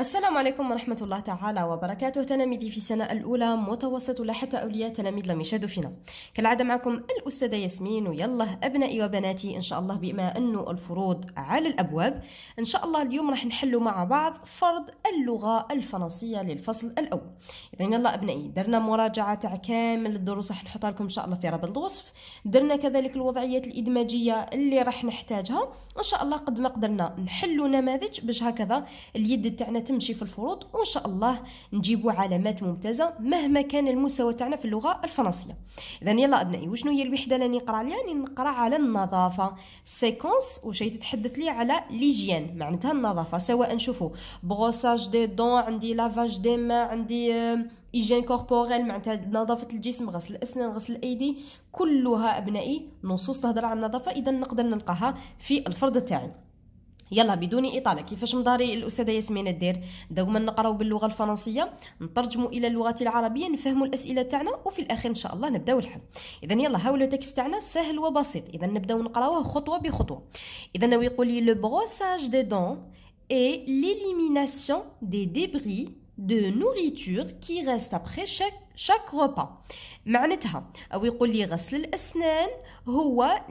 السلام عليكم ورحمة الله تعالى وبركاته تلاميذي في السنة الأولى متوسط لحتى أولياء تلاميذ لم يشهدوا فينا كالعادة معكم الأستاذة ياسمين ويلا أبنائي وبناتي إن شاء الله بما أنه الفروض على الأبواب إن شاء الله اليوم راح نحلوا مع بعض فرض اللغة الفرنسية للفصل الأول إذا يلا أبنائي درنا مراجعة تاع كامل الدروس راح نحطها لكم إن شاء الله في رابط الوصف درنا كذلك الوضعيات الإدماجية اللي راح نحتاجها إن شاء الله قد ما قدرنا نحلوا نماذج باش هكذا اليد تاعنا تمشي في الفروض وان شاء الله نجيبوا علامات ممتازه مهما كان المستوى تاعنا في اللغه الفرنسيه اذا يلا ابنائي وشنو هي الوحده اللي نقرا عليها يعني نقرا على النظافه سيكونس وشي تتحدث لي على ليجيان معناتها النظافه سواء نشوفوا بغوساج دي دون عندي لافاج دي ما عندي ايجين آه، كوربوريل معناتها نظافه الجسم غسل الاسنان غسل الايدي كلها ابنائي نصوص تهضر عن النظافه اذا نقدر نلقاها في الفرض تاعي يلا بدون اطاله كيفاش مداري الاستاذه ياسمين الدير دوما نقراو باللغه الفرنسيه نترجموا الى اللغه العربيه نفهموا الاسئله تاعنا وفي الاخير ان شاء الله نبداو الحل اذا يلا هاو لو تكست تاعنا سهل وبسيط اذا نبداو نقراوه خطوه بخطوه اذا هو يقول لي لو بروساج دي دون اي ليليميناسيون دي ديبري de nourriture qui restent après chaque شاك غوبا معناتها او يقول لي غسل الاسنان هو آه،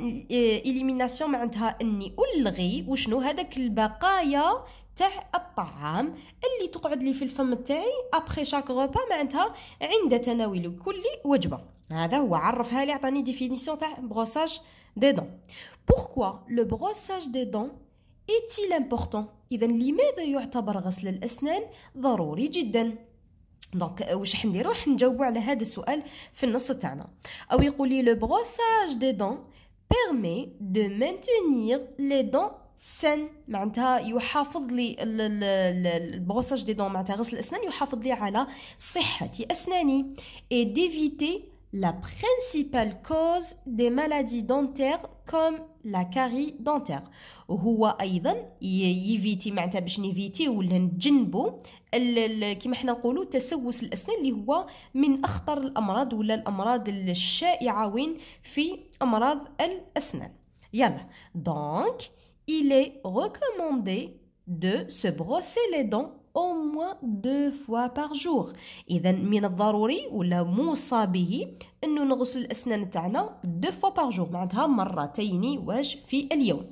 اليميناسيون معناتها اني الغي وشنو هذاك البقايا تاع الطعام اللي تقعد لي في الفم تاعي ابخي شاك غوبا معناتها عند تناول كل وجبه هذا هو عرفها لي عطاني ديفينيسيون تاع بروساج دي دون بوركوا لو بروساج دي دون ايتي لامبورطون اذا لماذا يعتبر غسل الاسنان ضروري جدا دونك euh, واش حنديرو حنجاوبو على هذا السؤال في النص تاعنا او يقول لي لو بروساج دي دون بيرمي دو مينتينير لي دون سن معناتها يحافظ لي البروساج دي دون معناتها غسل الاسنان يحافظ لي على صحه اسناني اي ديفيتي لا برينسيبال كوز دي مالادي دونتير كوم لا كاري دونتير وهو ايضا يفيتي معناتها باش نيفيتي ولا نتجنبو كما حنا نقولوا تسوس الاسنان اللي هو من اخطر الامراض ولا الامراض الشائعه وين في امراض الاسنان يلا دونك il est recommandé de se brosser les dents au moins deux fois par jour إذا من الضروري ولا موصى به أنه نغسل الأسنان تاعنا دو فوا par jour معناتها مرتين واش في اليوم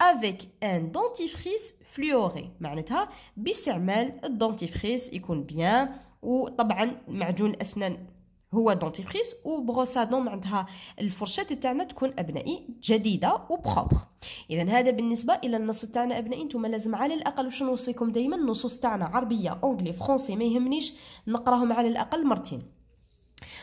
افيك ان dentifrice fluoré معناتها باستعمال الدونتيفريس يكون بيان وطبعا معجون الأسنان هو دونتيفريس وبروس دون معناتها الفرشاة تاعنا تكون ابنائي جديده وبروبر اذا هذا بالنسبه الى النص تاعنا ابنائي نتوما لازم على الاقل واش نوصيكم دائما النصوص تاعنا عربيه اونجلي فرونسي ما يهمنيش نقراهم على الاقل مرتين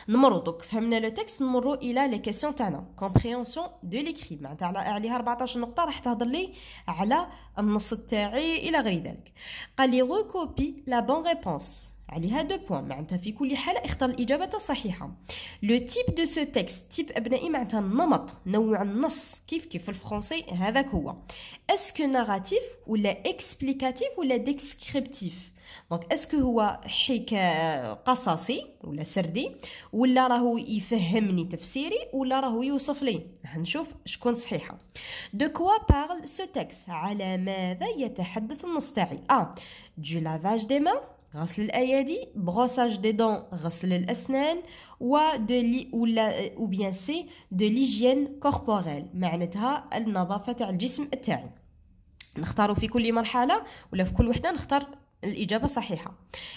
نمرو دوك فهمنا لو تكست نمروا الى لي كيسيون تاعنا كومبريونسيون دو ليكري معناتها على عليها 14 نقطه راح تهضر لي على النص تاعي الى غير ذلك قال لي ريكوبي لا بون ريبونس عليها دو بوان معناتها في كل حالة اختار الإجابة الصحيحة لو تيب دو سو تكست تيب أبنائي معناتها النمط نوع النص كيف كيف في الفرنسي هذاك هو اسكو ناراتيف ولا اكسبليكاتيف ولا ديسكريبتيف دونك اسكو هو حكا قصصي ولا سردي ولا راهو يفهمني تفسيري ولا راهو يوصف لي هنشوف شكون صحيحه دو كوا بارل سو تكس على ماذا يتحدث النص تاعي ا آه. دو لافاج دي مان غسل الايادي بروساج دي دون غسل الاسنان و دو لي ولا او بيان سي دو ليجين كوربوريل معناتها النظافه تاع الجسم تاعي نختاروا في كل مرحله ولا في كل وحده نختار الاجابه صحيحه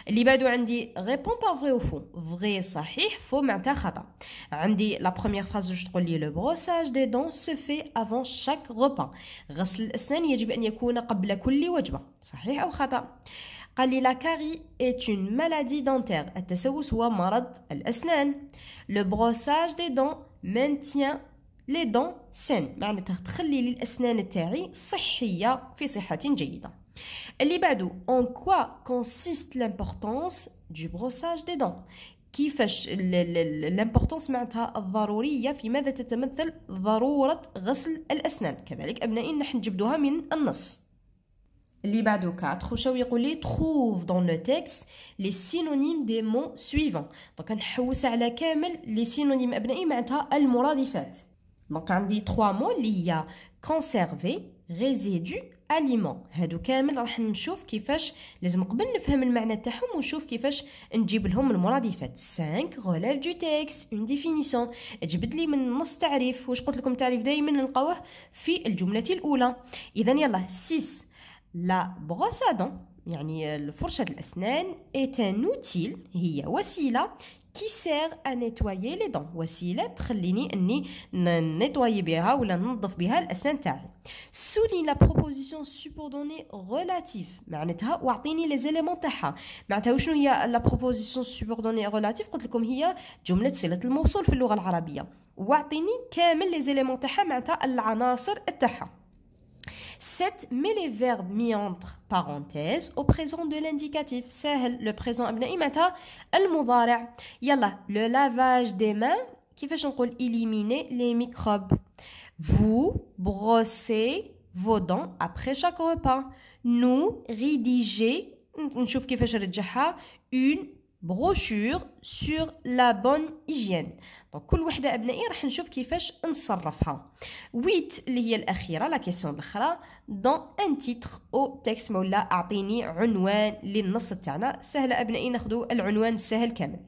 اللي بعده عندي ريبون با فري او فو فري صحيح فو معناتها خطا عندي لا بروميير فاز جوج تقول لي لو بروساج دي دون سو في افون شاك غوبا غسل الاسنان يجب ان يكون قبل كل وجبه صحيح او خطا قال لي لا كاري اي اون مالادي دونتير التسوس هو مرض الأسنان لو بروساج دي دون مانتيان لي دون سين معناتها تخلي لي الأسنان تاعي صحية في صحة جيدة اللي بعده en quoi consiste l'importance du brossage des dents كيفاش الامبورطونس معناتها الضروريه في ماذا تتمثل ضروره غسل الاسنان كذلك ابنائي نحن نجبدوها من النص اللي بعدو 4 وشاو يقول لي تروف دون لو تيكست لي سينونيم دي مو سويفون دونك نحوس على كامل لي سينونيم ابنائي معناتها المرادفات دونك عندي 3 مو اللي هي كونسيرفي ريزيدو اليمون هادو كامل راح نشوف كيفاش لازم قبل نفهم المعنى تاعهم ونشوف كيفاش نجيب لهم المرادفات 5 غولاف دو تيكس اون ديفينيسيون جبد لي من نص تعريف واش قلت لكم تعريف دائما نلقاوه في الجمله الاولى اذا يلا 6 لا بروسادون يعني الفرشة الأسنان est un outil هي وسيلة كي سير ا نيتوايي لي دون وسيله تخليني اني نيتوايي بها ولا ننظف بها الاسنان تاعي سولي لا بروبوزيسيون سوبوردوني ريلاتيف معناتها واعطيني لي زيليمون تاعها معناتها وشنو هي لا بروبوزيسيون سوبوردوني ريلاتيف قلت لكم هي جمله صله الموصول في اللغه العربيه واعطيني كامل لي زيليمون تاعها معناتها العناصر تاعها 7 met les verbes mis entre parenthèses au présent de l'indicatif. C'est le présent al Yalla, le lavage des mains, qui fait éliminer les microbes. Vous brossez vos dents après chaque repas. Nous rédigez une بروشور سور لا بون هيجين دونك كل وحده ابنائي راح نشوف كيفاش نصرفها ويت اللي هي الاخيره لا كيسيون الاخرى دون ان تيتر او تيكست مولا اعطيني عنوان للنص تاعنا سهله ابنائي ناخذوا العنوان السهل كامل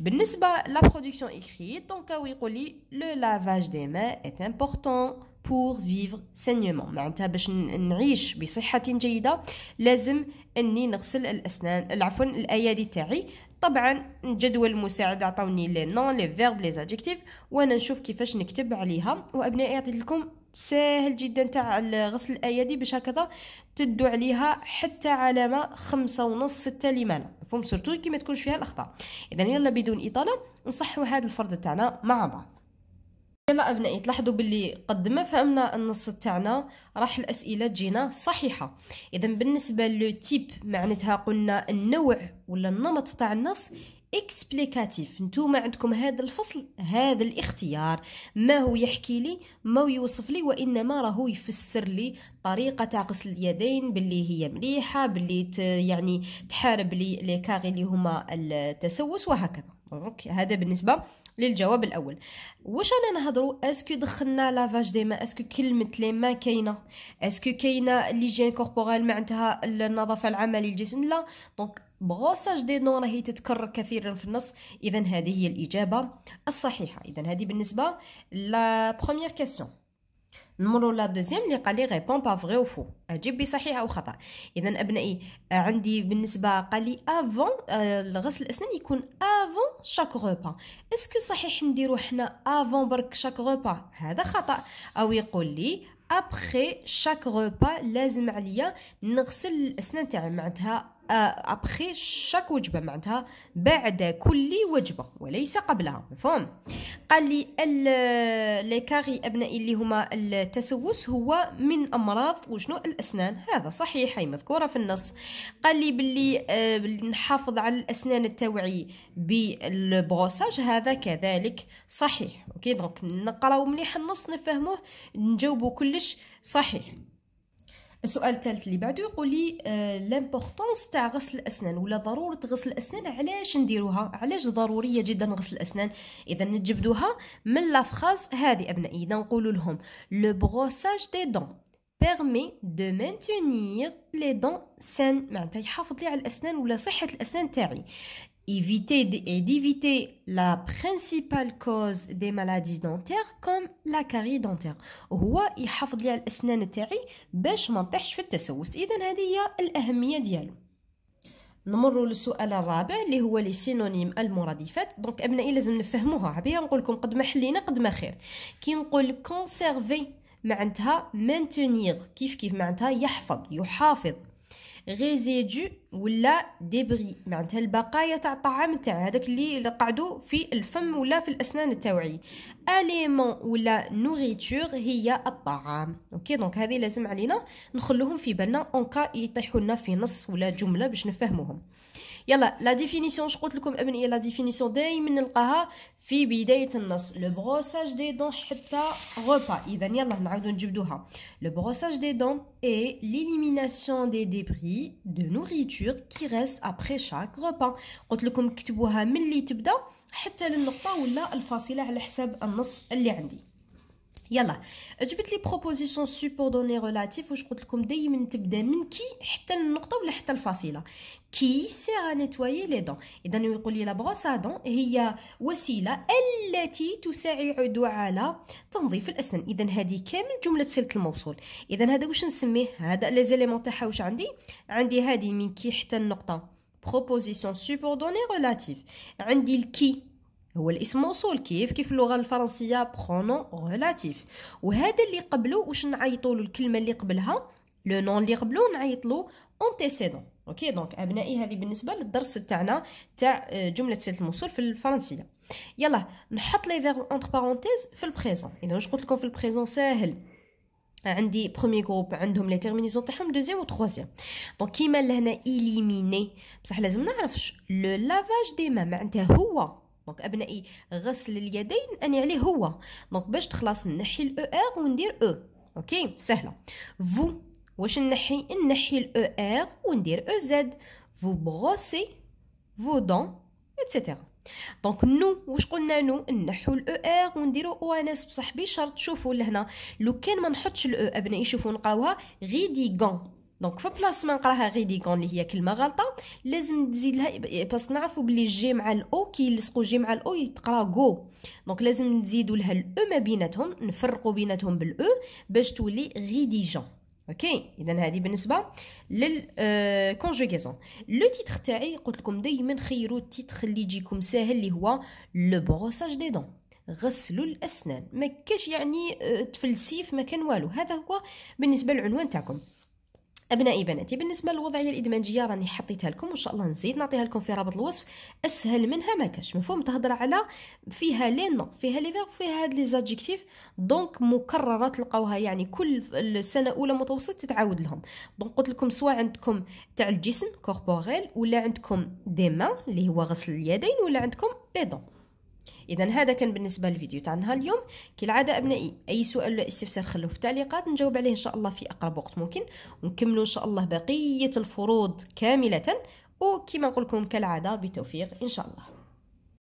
بالنسبه لا برودكسيون ايكري دونك هو يقول لي لو لافاج دي ما ايت امبورطون بور فيفر سينيومون معناتها باش نعيش بصحه جيده لازم اني نغسل الاسنان عفوا الايادي تاعي طبعا جدول المساعدة عطوني لي نون لي فيرب لي زادجكتيف وانا نشوف كيفاش نكتب عليها وابنائي عطيت لكم ساهل جدا تاع غسل الايادي باش هكذا تدو عليها حتى علامه خمسة ونص ستة لمانا فهم سورتو كي ما تكونش فيها الاخطاء اذا يلا بدون اطاله نصحوا هذا الفرد تاعنا مع بعض يلا ابنائي تلاحظوا باللي قد ما فهمنا النص تاعنا راح الاسئله تجينا صحيحه اذا بالنسبه لو تيب معناتها قلنا النوع ولا النمط تاع النص اكسبليكاتيف نتوما عندكم هذا الفصل هذا الاختيار ما هو يحكي لي ما هو يوصف لي وانما راهو يفسر لي طريقه تاع غسل اليدين باللي هي مليحه باللي يعني تحارب لي لي كاغي اللي هما التسوس وهكذا اوكي هذا بالنسبه للجواب الاول واش انا نهضروا اسكو دخلنا لافاج دي ما اسكو كلمه لي ما كاينه اسكو كاينه ليجين كوربورال معناتها النظافه العمليه للجسم لا دونك بروساج دي نون راهي تتكرر كثيرا في النص اذا هذه هي الاجابه الصحيحه اذا هذه بالنسبه لا بروميير كاسيون نمروا لا دوزيام اللي قال لي ريبون با فغي او فو اجيب بصحيح او خطا اذا ابنائي عندي بالنسبه قال لي افون آه، غسل الاسنان يكون افون شاك غوبا اسكو صحيح نديرو حنا افون برك شاك غوبا هذا خطا او يقول لي ابخي شاك غوبا لازم عليا نغسل الاسنان تاعي معناتها آه، ابخي شاك وجبه معناتها بعد كل وجبه وليس قبلها مفهوم قال لي لي كاري ابنائي اللي هما التسوس هو من امراض وشنو الاسنان هذا صحيح هي مذكوره في النص قال لي باللي آه نحافظ على الاسنان التوعي بالبروساج هذا كذلك صحيح اوكي دونك نقراو مليح النص نفهموه نجاوبو كلش صحيح السؤال الثالث اللي بعده يقول لي لامبورطونس آه، تاع غسل الاسنان ولا ضروره غسل الاسنان علاش نديروها علاش ضروريه جدا غسل الاسنان اذا نجبدوها من لافخاز هذه ابنائي اذا نقول لهم لو بروساج دي دون permet de maintenir les dents saines معناتها يحافظ لي على الاسنان ولا صحه الاسنان تاعي éviter et d'éviter la principale cause des maladies dentaires comme la carie dentaire وهو يحافظ لي على الاسنان تاعي باش ما نطيحش في التسوس اذا هذه هي الاهميه ديالو نمر للسؤال الرابع اللي هو لي سينونيم المرادفات دونك ابنائي لازم نفهموها عبيه نقول لكم قد ما حلينا قد ما خير كي نقول كونسيرفي معناتها مانتينير كيف كيف معناتها يحفظ يحافظ ريزيدو ولا ديبري معناتها البقايا تاع الطعام تاع هذاك اللي قعدو في الفم ولا في الاسنان تاوعي اليمون ولا نوريتور هي الطعام اوكي دونك هذه لازم علينا نخلوهم في بالنا اون كا يطيحوا لنا في نص ولا جمله باش نفهموهم يلا لا ديفينيسيون واش قلت لكم ابنيه لا ديفينيسيون دائما نلقاها في بدايه النص لو بروساج دي دون حتى غوبا اذا يلا نعاودو نجبدوها لو بروساج دي دون اي ليليميناسيون دي ديبري دو نوريتور كي ريست ابري شاك غوبا قلت لكم كتبوها من تبدا حتى للنقطه ولا الفاصله على حساب النص اللي عندي يلا جبت لي بروبوزيسيون سوبوردوني ريلاتيف واش قلت لكم دائما تبدا من كي حتى النقطه ولا حتى الفاصله كي سير نيتواي لي دون اذا يقول لي لا بروس دون هي وسيله التي تساعد على تنظيف الاسنان اذا هذه كامل جمله صله الموصول اذا هذا واش نسميه هذا لي زليمون تاعها واش عندي عندي هذه من كي حتى النقطه بروبوزيسيون سوبوردوني ريلاتيف عندي الكي هو الاسم موصول كيف كيف اللغه الفرنسيه برونون ريلاتيف وهذا اللي قبله واش نعيطوا له الكلمه اللي قبلها لو نون اللي قبلو نعيطلو اونتيسيدون اوكي دونك ابنائي هذه بالنسبه للدرس تاعنا تاع آه، جمله سله الموصول في الفرنسيه يلا نحط لي فيرب اونتر بارونتيز في البريزون اذا واش قلت لكم في البريزون ساهل عندي برومي جروب عندهم لي تيرمينيزون تاعهم دوزيام و تخوازيام دونك كيما لهنا اليميني بصح لازم نعرف لو لافاج دي ما معناتها هو دونك ابنائي غسل اليدين اني عليه هو دونك باش تخلص نحي الاو ار e وندير او e. اوكي سهله فو واش نحي نحي الاو ار e وندير او زد فو بروسي فو دون اتسيتيرا دونك نو واش قلنا نو نحو الاو ار ونديرو او انس بصح بشرط شوفوا لهنا لو كان ما نحطش الاو ابنائي شوفوا نقراوها غون دونك في بلاص ما نقراها غيديكون اللي هي كلمه غلطه لازم تزيد لها باسكو نعرفوا بلي الجي مع الاو كي يلصقوا جي مع الاو يتقرا جو دونك لازم نزيدوا لها الاو ما بيناتهم نفرقوا بيناتهم بالاو باش تولي غيديجون اوكي اذا هذه بالنسبه للكونجوغيزون لو تيتغ تاعي قلت لكم دائما خيروا التيتغ اللي يجيكم ساهل اللي هو لو بروساج دي دون غسلوا الاسنان ما كاش يعني تفلسيف ما كان والو هذا هو بالنسبه للعنوان تاعكم ابنائي بناتي بالنسبه للوضعيه الادمانجيه راني حطيتها لكم وان شاء الله نزيد نعطيها لكم في رابط الوصف اسهل منها ما كاش مفهوم تهضر على فيها لي نو فيها لي فيغ فيها هاد لي زادجيكتيف دونك مكرره تلقاوها يعني كل السنه اولى متوسط تتعاود لهم دونك قلت لكم سواء عندكم تاع الجسم كوربوريل ولا عندكم دي مان اللي هو غسل اليدين ولا عندكم لي دون اذا هذا كان بالنسبه للفيديو تاع نهار اليوم كالعاده ابنائي اي سؤال ولا استفسار خلوه في التعليقات نجاوب عليه ان شاء الله في اقرب وقت ممكن ونكملوا ان شاء الله بقيه الفروض كامله وكما نقول لكم كالعاده بتوفيق ان شاء الله